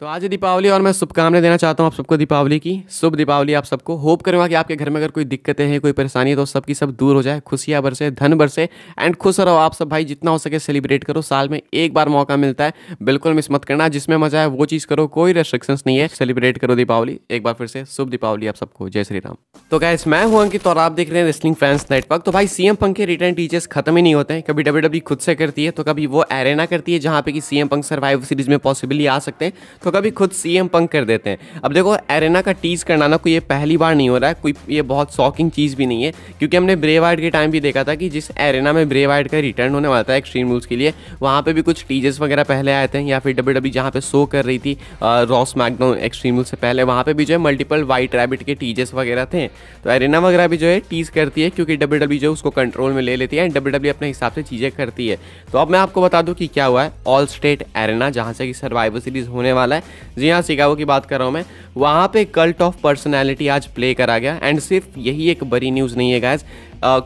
तो आज दीपावली और मैं शुभकामनाएं देना चाहता हूँ आप सबको दीपावली की शुभ दीपावली आप सबको होप करूँगा कि आपके घर में अगर कोई दिक्कतें हैं कोई परेशानी है तो सबकी सब दूर हो जाए खुशियाँ बरसे धन बरसे एंड खुश रहो आप सब भाई जितना हो सके सेलिब्रेट करो साल में एक बार मौका मिलता है बिल्कुल मिस मत करना जिसमें मजा है वो चीज़ करो कोई रेस्ट्रिक्शंस नहीं है सेलिब्रेट करो दीपावली एक बार फिर से शुभ दीपावली आप सबको जय श्री राम तो गैस मैं हूँ अंकित और आप देख रहे हैं रेस्लिंग फैंस नेटवर्क तो भाई सीएम पंख के रिटर्न टीचर्स खत्म ही नहीं होते हैं कभी डब्ल्यू e खुद से करती है तो कभी वो एरेना करती है जहाँ पे कि सीएम पंख सर्वाइव सीरीज में पॉसिबली आ सकते हैं तो कभी खुद सी एम पंक कर देते हैं अब देखो एरेना का टीज करना ना कोई ये पहली बार नहीं हो रहा है कोई ये बहुत शॉकिंग चीज़ भी नहीं है क्योंकि हमने ब्रेवार्ड के टाइम भी देखा था कि जिस एरेना में ब्रेवाइड का रिटर्न होने वाला था एक्सट्रीम रूल्स के लिए वहाँ पर भी कुछ टीजेस वगैरह पहले आए थे या फिर डब्ल्यू डब्ल्यू e जहाँ पे शो कर रही थी रॉस मैगनो एक्सट्रीम रूल्स से पहले वहाँ पर भी जो है मल्टीपल वाइट रैबिट के टीजेस वगैरह थे तो एरेना वगैरह भी जो है टीज करती है क्योंकि डब्ल्यू डब्ल्यू e जो उसको कंट्रोल में ले लेती है एंड डब्ल्यू डब्ल्यू अपने हिसाब से चीज़ें करती है तो अब मैं आपको बता दूँ कि क्या हुआ है ऑल स्टेट एरेना जहाँ से कि सर्वाइवर सीरीज होने वाला है जी हाँ शिकागो की बात कर रहा हूँ मैं वहाँ पे कल्ट ऑफ पर्सनैलिटी आज प्ले करा गया एंड सिर्फ यही एक बड़ी न्यूज़ नहीं है गैस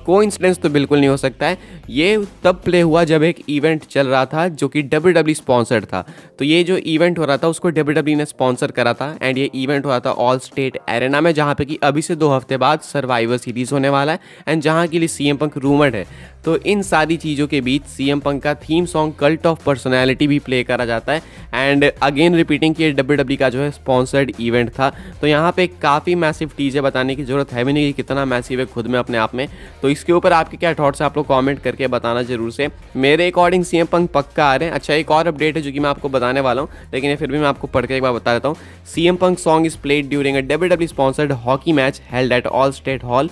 को इंसिडेंस तो बिल्कुल नहीं हो सकता है ये तब प्ले हुआ जब एक इवेंट चल रहा था जो कि डब्ल्यू डब्ल्यू स्पॉन्सर्ड था तो ये जो इवेंट हो रहा था उसको डब्ल्यू डब्ल्यू e ने स्पॉन्सर करा था एंड ये इवेंट हो रहा था ऑल स्टेट एरेना में जहाँ पे कि अभी से दो हफ्ते बाद सर्वाइवर सीरीज़ होने वाला है एंड जहाँ के लिए सी एम पंख रूमर्ड है तो इन सारी चीज़ों के बीच सी एम पंक का theme song cult of personality भी प्ले करा जाता है एंड अगेन रिपीटिंग कि ये डब्ल्यू e का जो है स्पॉन्सर्ड इवेंट था तो यहाँ पे काफ़ी मैसिव चीज़ें बताने की ज़रूरत है भी नहीं कि कितना मैसिव है खुद में अपने आप में तो इसके ऊपर आपके क्या थॉट्स आप लोग कॉमेंट करके बताना जरूर से मेरे अकॉर्डिंग सीएम पंक पक्का आ रहे हैं अच्छा एक और अपडेट है जो कि मैं आपको बताने वाला हूँ लेकिन फिर भी मैं आपको पढ़ के एक बार बता देता हूँ C M Punk song is played during a W W sponsored hockey match held at all state hall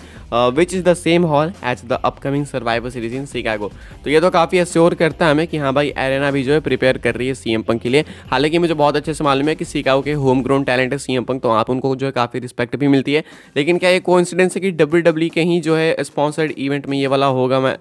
which is the same hall as the upcoming Survivors Series in Chicago तो ये तो काफ़ी अश्योर करता है हमें कि हाँ भाई एरेना भी जो है प्रिपेयर कर रही है सीएम पंक के लिए हालांकि मुझे बहुत अच्छे से मालूम है कि शिकागो के होम ग्राउंड टैलेंट है सीएम पंक तो आप उनको जो है काफ़ी रिस्पेक्ट भी मिलती है लेकिन क्या ये कोइंसिडेंस है कि डब्ल्यू डब्ल्यू e के ही जो है स्पॉन्सर्ड इवेंट में ये वाला होगा मैं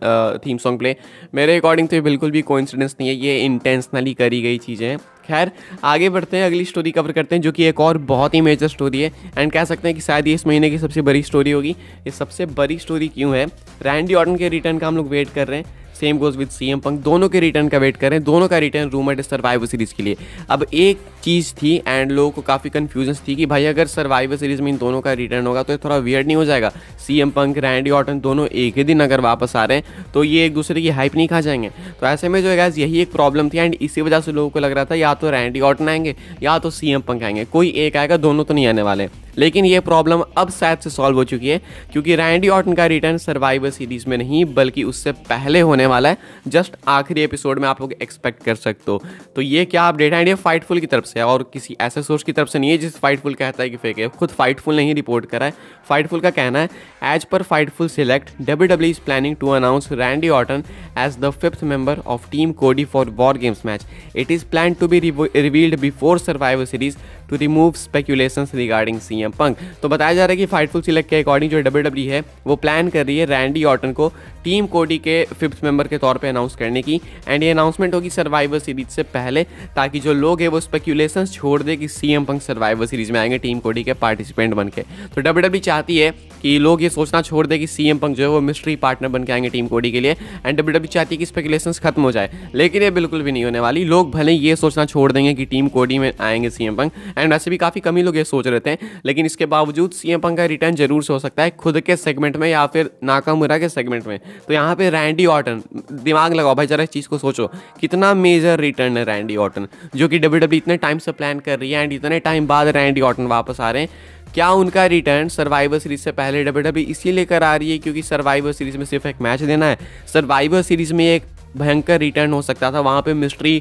थीम सॉन्ग प्ले मेरे अकॉर्डिंग तो ये बिल्कुल भी कोइंसिडेंस नहीं है ये इंटेंसनली करी गई चीज़ें हैं खैर आगे बढ़ते हैं अगली स्टोरी कवर करते हैं जो कि एक और बहुत ही मेजर स्टोरी है एंड कह सकते हैं कि शायद ये इस महीने की सबसे बड़ी स्टोरी होगी ये सबसे बड़ी स्टोरी क्यों है रैंडी ऑर्डन के रिटर्न का हम लोग वेट कर रहे हैं same goes with C M Punk दोनों के रिटर्न का वेट कर रहे हैं दोनों का रिटर्न रूमर सर्वाइव सीरीज के लिए अब एक चीज़ थी एंड लोगों को काफ़ी कन्फ्यूजन थी कि भाई अगर सर्वाइवर सीरीज़ में इन दोनों का रिटर्न होगा तो ये थोड़ा वियर्ड नहीं हो जाएगा C M Punk Randy Orton दोनों एक ही दिन अगर वापस आ रहे हैं तो ये एक दूसरे की हाइप नहीं खा जाएंगे तो ऐसे में जो है यही एक प्रॉब्लम थी एंड इसी वजह से लोगों को लग रहा था या तो रैंडी ऑटन आएंगे या तो सी एम पंक आएंगे कोई एक आएगा दोनों तो नहीं आने वाले लेकिन ये प्रॉब्लम अब शायद से सॉल्व हो चुकी है क्योंकि रैंडी ऑटन का रिटर्न सर्वाइवर सीरीज में नहीं बल्कि उससे पहले होने वाला है जस्ट आखिरी एपिसोड में आप लोग एक्सपेक्ट कर सकते हो तो ये क्या अपडेट है एंड ये फाइटफुल की तरफ से है और किसी ऐसे सोर्स की तरफ से नहीं है जिस फाइटफुल कहता है कि फेक है खुद फाइटफुल ने ही रिपोर्ट करा है फाइटफुल का कहना है as per Fightful Select W W is planning to announce Randy Orton as the fifth member of team Cody for War Games match it is plan to be revealed before Survivor Series to remove speculation regarding C M Punk तो बताया जा रहा है कि Fightful Select के according जो W W e है वो प्लान कर रही है रैंडी ऑटन को टीम कोडी के फिफ्थ मेंबर के तौर पर अनाउंस करने की एंड ये अनाउंसमेंट होगी सर्वाइवर सीरीज से पहले ताकि जो लोग हैं वो स्पेक्यूलेशन स्पेकुलेशन छोड़ दे कि सीएम पंक सर्वाइवर सीरीज में आएंगे टीम कोडी के पार्टिसिपेंट बन के तो डब्ल्यू e चाहती है कि लोग ये सोचना छोड़ दे कि सीएम पंक जो है वो मिस्ट्री पार्टनर बन के आएंगे टीम कोडी के लिए एंड डब्ल्यू e चाहती है कि स्पेकुलेशन खत्म हो जाए लेकिन ये बिल्कुल भी नहीं होने वाली लोग भले ही ये सोचना छोड़ देंगे कि टीम कोडी में आएंगे सीएम पंक एंड वैसे भी काफ़ी कमी लोग ये सोच रहे थे लेकिन इसके बावजूद सीएम पंक का रिटर्न जरूर से हो सकता है खुद के सेगमेंट में या फिर नाकामुरा के सेगमेंट में तो यहाँ पे रैंडी ऑटन दिमाग लगाओ भाई जरा इस चीज़ को सोचो कितना मेजर रिटर्न है रैंडी ऑटन जो कि डब्ल्यू e इतने टाइम से प्लान कर रही है एंड इतने टाइम बाद रैंडी ऑटन वापस आ रहे हैं क्या उनका रिटर्न सर्वाइवर सीरीज से पहले डब्ल्यू e इसी लेकर आ रही है क्योंकि सर्वाइवर सीरीज में सिर्फ एक मैच देना है सर्वाइवर सीरीज में एक भयंकर रिटर्न हो सकता था वहाँ पे मिस्ट्री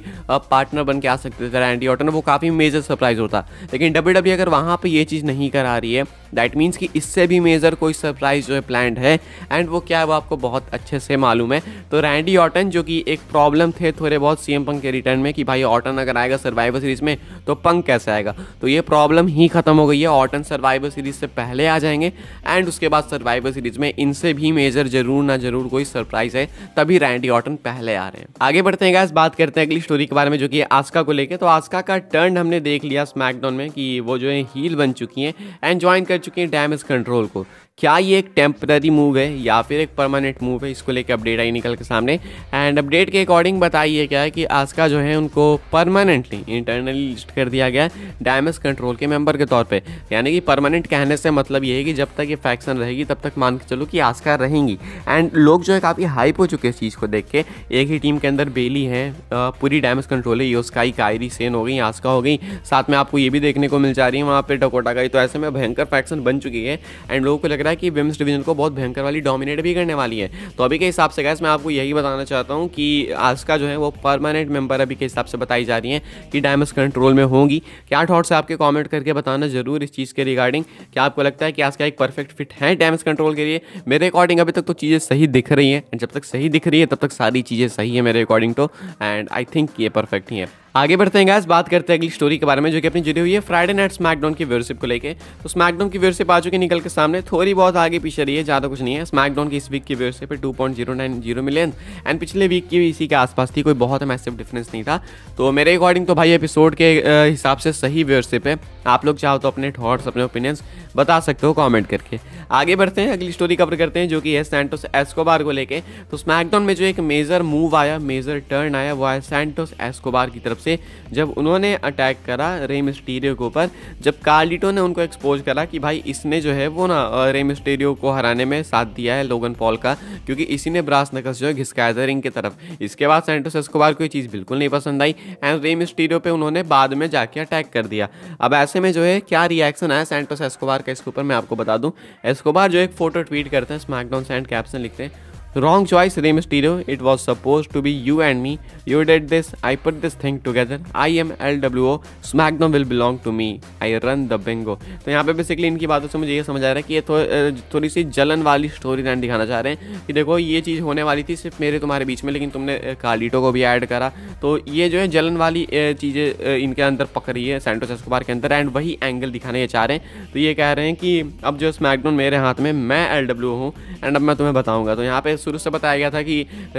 पार्टनर बन के आ सकते थे रैंडी ऑटन वो काफ़ी मेजर सरप्राइज होता लेकिन डब्ल्यू e अगर वहाँ पे ये चीज़ नहीं करा रही है दैट मीन्स कि इससे भी मेजर कोई सरप्राइज जो है प्लान है एंड वो क्या है वो आपको बहुत अच्छे से मालूम है तो रैंडी ऑटन जो कि एक प्रॉब्लम थे थोड़े बहुत सी पंक के रिटर्न में कि भाई ऑटन अगर आएगा सर्वाइवर सीरीज में तो पंक कैसे आएगा तो ये प्रॉब्लम ही खत्म हो गई है ऑटन सर्वाइवर सीरीज से पहले आ जाएंगे एंड उसके बाद सर्वाइवर सीरीज में इनसे भी मेजर जरूर ना जरूर कोई सरप्राइज है तभी रैंडी ऑटन पहले आ रहे हैं आगे बढ़ते हैं गैस बात करते हैं अगली स्टोरी के बारे में जो कि आस्का को लेकर तो आस्का का टर्न हमने देख लिया स्मैकडाउन में कि वो जो है हील बन चुकी है एंड ज्वाइन कर कर चुके हैं डैमेज कंट्रोल को क्या ये एक टेम्प्ररी मूव है या फिर एक परमानेंट मूव है इसको लेके अपडेट आई निकल के सामने एंड अपडेट के अकॉर्डिंग बताइए क्या है कि आस्का जो है उनको परमानेंटली इंटरनली लिस्ट कर दिया गया डैमेज कंट्रोल के मेंबर के तौर पे यानी कि परमानेंट कहने से मतलब ये है कि जब तक ये फैक्शन रहेगी तब तक मान के चलो कि आस्का रहेंगी एंड लोग जो है काफ़ी हाइप हो चुके हैं इस चीज़ को देख के एक ही टीम के अंदर बेली है पूरी डैमेज कंट्रोल है योस्काई कायरी सेन हो गई आस्का हो गई साथ में आपको ये भी देखने को मिल जा रही है वहाँ पर डकोटा गई तो ऐसे में भयंकर फैक्शन बन चुकी है एंड लोगों को लग रहा है कि विम्स डिवीजन को बहुत भयंकर वाली डोमिनेट भी करने वाली है तो अभी के हिसाब से गैस मैं आपको यही बताना चाहता हूँ कि आस्का जो है वो परमानेंट मेंबर अभी के हिसाब से बताई जा रही है कि डायमस कंट्रोल में होंगी क्या थॉट्स आपके कॉमेंट करके बताना जरूर इस चीज़ के रिगार्डिंग क्या आपको लगता है कि आस्का एक परफेक्ट फिट है डैमेज कंट्रोल के लिए मेरे अकॉर्डिंग अभी तक तो चीज़ें सही दिख रही हैं जब तक सही दिख रही है तब तक सारी चीज़ें सही है मेरे according to and I think ये परफेक्ट ही है आगे बढ़ते हैं गैस बात करते हैं अगली स्टोरी के बारे में जो कि अपनी जुड़ी हुई है फ्राइडे नाइट स्मैकडाउन की व्यवरशिप को लेकर तो स्मैकडाउन की व्यवरशिप आ चुकी निकल के सामने थोड़ी बहुत आगे पीछे रही है ज़्यादा कुछ नहीं है स्मैकडाउन की इस वीक की व्यवरशिप है two point zero nine zero million and पिछले वीक की भी इसी के आसपास थी कोई बहुत मैसिव डिफरेंस नहीं था तो मेरे अकॉर्डिंग तो भाई एपिसोड के हिसाब से सही व्यवरशिप है आप लोग चाहो तो अपने थॉट्स अपने ओपिनियंस बता सकते हो कमेंट करके आगे बढ़ते हैं अगली स्टोरी कवर करते हैं जो कि है सेंटोस एस्कोबार को लेके तो स्मैकडाउन में जो एक मेजर मूव आया मेजर टर्न आया वो आया सेंटोस एस्कोबार की तरफ से जब उन्होंने अटैक करा रेम स्टेरियो के ऊपर जब कार्लिटो ने उनको एक्सपोज करा कि भाई इसने जो है वो ना रेम स्टेरियो को हराने में साथ दिया है लोगन पॉल का क्योंकि इसी ने ब्रास नकस जो है घिसकाया था रिंग की तरफ इसके बाद सेंटोस एस्कोबार को ये चीज़ बिल्कुल नहीं पसंद आई एंड रेम स्टेरियो पर उन्होंने बाद में जाके अटैक कर दिया अब ऐसे में जो है क्या रिएक्शन आया सेंटोस एस्कोबार है इसके ऊपर मैं आपको बता दूं एस्कोबार जो एक फोटो ट्वीट करते हैं स्मैकडाउन सेंड एंड कैप्सन लिखते हैं wrong choice Rey Mysterio it was suppose to be you and me you date this I this. This put this I am L W O SmackDown will belong to me I run the bingo. तो यहाँ पे basically इनकी बातों से मुझे ये समझ आ रहा है कि ये थो, थोड़ी सी जलन वाली स्टोरी लाइन दिखाना चाह रहे हैं कि देखो ये चीज़ होने वाली थी सिर्फ मेरे तुम्हारे बीच में लेकिन तुमने कालीटो को भी ऐड करा तो ये जो है जलन वाली चीज़ें इनके अंदर पक रही है सेंटो एस्कोबार के अंदर एंड वही एंगल दिखाने ये चाह रहे हैं तो ये कह रहे हैं कि अब जो स्मैकडाउन मेरे हाथ में मैं एल डब्ल्यू हूँ एंड अब मैं तुम्हें बताऊँगा तो यहाँ पे शुरू से बताया गया था कि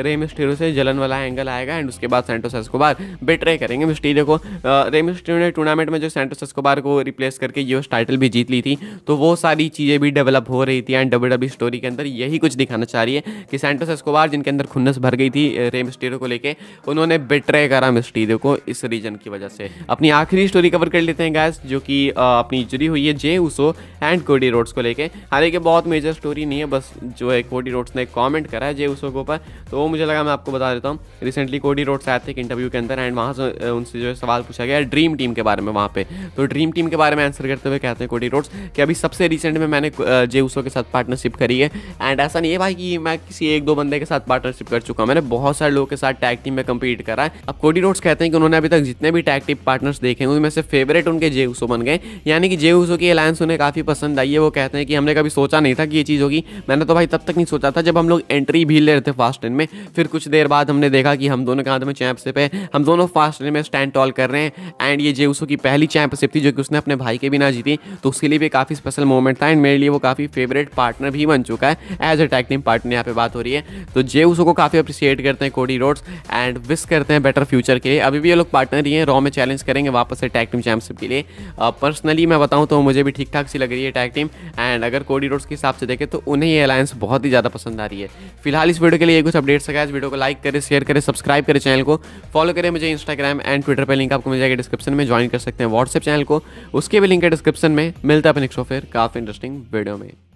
रे मिस्टीरियो से जलन वाला एंगल आएगा एंड उसके बाद सेंटोस एस्कोबार बेटर करेंगे मिस्टीरियो को रे मिस्टीरियो ने टूर्नामेंट में जो सेंटोस एस्कोबार को रिप्लेस करके ये टाइटल भी जीत ली थी तो वो सारी चीज़ें भी डेवलप हो रही थी एंड डब्ल्यू डब्ल्यू स्टोरी के अंदर यही कुछ दिखाना चाह रही है कि सेंटोस एस्कोबार जिनके अंदर खुन्नस भर गई थी रे मिस्टीरियो को लेकर उन्होंने बेटर करा मिस्टीरियो को इस रीजन की वजह से अपनी आखिरी स्टोरी कवर कर लेते हैं गैस जो कि अपनी जुड़ी हुई है जे उसो एंड कोडी रोड्स को लेकर हालांकि बहुत मेजर स्टोरी नहीं है बस जो है कोडी रोड्स ने कॉमेंट कर करा है जे उसो के ऊपर तो वो मुझे लगा मैं आपको बता देता हूँ रिसेंटली कोडी रोड से आए थे एक इंटरव्यू के अंदर एंड वहाँ से उनसे जो है सवाल पूछा गया ड्रीम टीम के बारे में वहाँ पे तो ड्रीम टीम के बारे में आंसर करते हुए कहते हैं कोडी रोड्स कि अभी सबसे रिसेंट में मैंने जे के साथ पार्टनरशिप करी है एंड ऐसा नहीं है भाई कि मैं किसी एक दो बंदे के साथ पार्टनरशिप कर चुका हूँ मैंने बहुत सारे लोगों के साथ टैग टीम में कम्पीट करा है अब कोडी रोड्स कहते हैं कि उन्होंने अभी तक जितने भी टैग टीम पार्टनर्स देखे हैं उनमें से फेवरेट उनके जे बन गए यानी कि जे की अलायंस उन्हें काफ़ी पसंद आई है वो कहते हैं कि हमने कभी सोचा नहीं था कि ये चीज़ होगी मैंने तो भाई तब तक नहीं सोचा था जब हम लोग एंट्री भी ले रहे थे फास्ट लेन में फिर कुछ देर बाद हमने देखा कि हम दोनों के हाथ में चैंपशिप है हम दोनों फास्ट लेन में स्टैंड टॉल कर रहे हैं एंड ये जेउसो की पहली चैंपशिप थी जो कि उसने अपने भाई के बिना जीती तो उसके लिए भी काफ़ी स्पेशल मोमेंट था एंड मेरे लिए वो काफ़ी फेवरेट पार्टनर भी बन चुका है as a tag team partner यहाँ पर बात हो रही है तो जेउसो को काफ़ी अप्रिशिएट करते हैं कोडी रोड्स एंड विस करते हैं बेटर फ्यूचर के लिए अभी भी ये लोग पार्टनर ही हैं रॉ में चैलेंज करेंगे वापस से टैग टीम चैंपशिप के लिए पर्सनली uh, मैं बताऊँ तो मुझे भी ठीक ठाक सी लग रही है टैक टीम एंड अगर कोडी रोड्स के हिसाब से देखें तो उन्हें ये अलायंस बहुत ही ज़्यादा पसंद आ रही है फिलहाल इस वीडियो के लिए कुछ अपडेट्स है इस वीडियो को लाइक करें शेयर करें सब्सक्राइब करें चैनल को फॉलो करें मुझे इंस्टाग्राम एंड ट्विटर पर लिंक आपको मिल जाएगा डिस्क्रिप्शन में ज्वाइन कर सकते हैं व्हाट्सएप चैनल को उसके भी लिंक है डिस्क्रिप्शन में मिलता है अपने फिर काफ़ी इंटरेस्टिंग वीडियो में